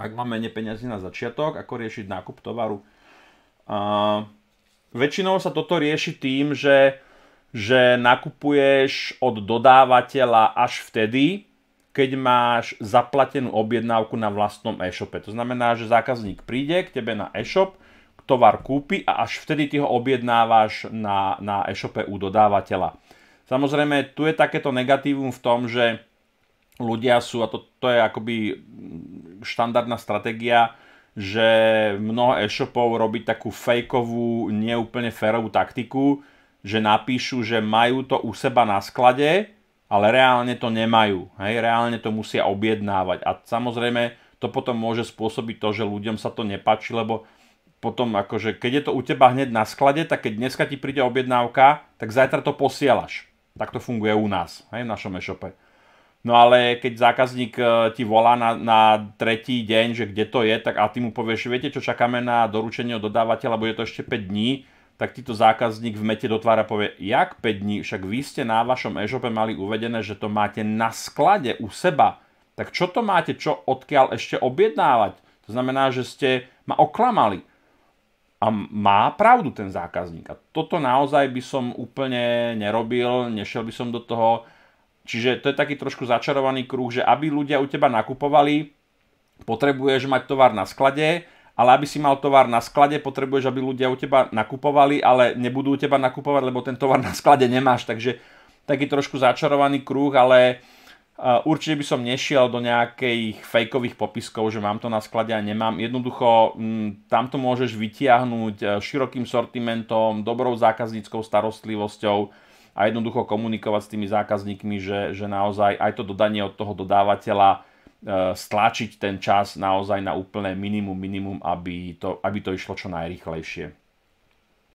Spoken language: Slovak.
ak mám menej peniazy na začiatok, ako riešiť nákup tovaru. Uh, väčšinou sa toto rieši tým, že, že nakupuješ od dodávateľa až vtedy, keď máš zaplatenú objednávku na vlastnom e-shope. To znamená, že zákazník príde k tebe na e-shop, tovar kúpi a až vtedy ty ho objednávaš na, na e-shope u dodávateľa. Samozrejme, tu je takéto negatívum v tom, že ľudia sú, a to, to je akoby štandardná stratégia, že mnoho e-shopov robí takú fejkovú, neúplne férovú taktiku, že napíšu, že majú to u seba na sklade, ale reálne to nemajú. Hej? Reálne to musia objednávať. A samozrejme, to potom môže spôsobiť to, že ľuďom sa to nepáči, lebo potom akože, keď je to u teba hneď na sklade, tak keď dneska ti príde objednávka, tak zajtra to posielaš. Tak to funguje u nás, hej, v našom e-shope. No ale keď zákazník e, ti volá na, na tretí deň, že kde to je, tak a ty mu povieš, viete čo, čakáme na doručenie od dodávateľa, bude to ešte 5 dní, tak ti to zákazník v mete dotvára povie, jak 5 dní, však vy ste na vašom e-shope mali uvedené, že to máte na sklade u seba, tak čo to máte, čo odkiaľ ešte objednávať? To znamená, že ste ma oklamali. A má pravdu ten zákazník. A toto naozaj by som úplne nerobil, nešiel by som do toho, Čiže to je taký trošku začarovaný kruh, že aby ľudia u teba nakupovali, potrebuješ mať tovar na sklade, ale aby si mal tovar na sklade, potrebuješ, aby ľudia u teba nakupovali, ale nebudú u teba nakupovať, lebo ten tovar na sklade nemáš. Takže taký trošku začarovaný kruh, ale e, určite by som nešiel do nejakých fejkových popiskov, že mám to na sklade a nemám. Jednoducho tam to môžeš vytiahnuť e, širokým sortimentom, dobrou zákazníckou starostlivosťou a jednoducho komunikovať s tými zákazníkmi, že, že naozaj aj to dodanie od toho dodávateľa e, stlačiť ten čas naozaj na úplné minimum, minimum, aby to, aby to išlo čo najrychlejšie.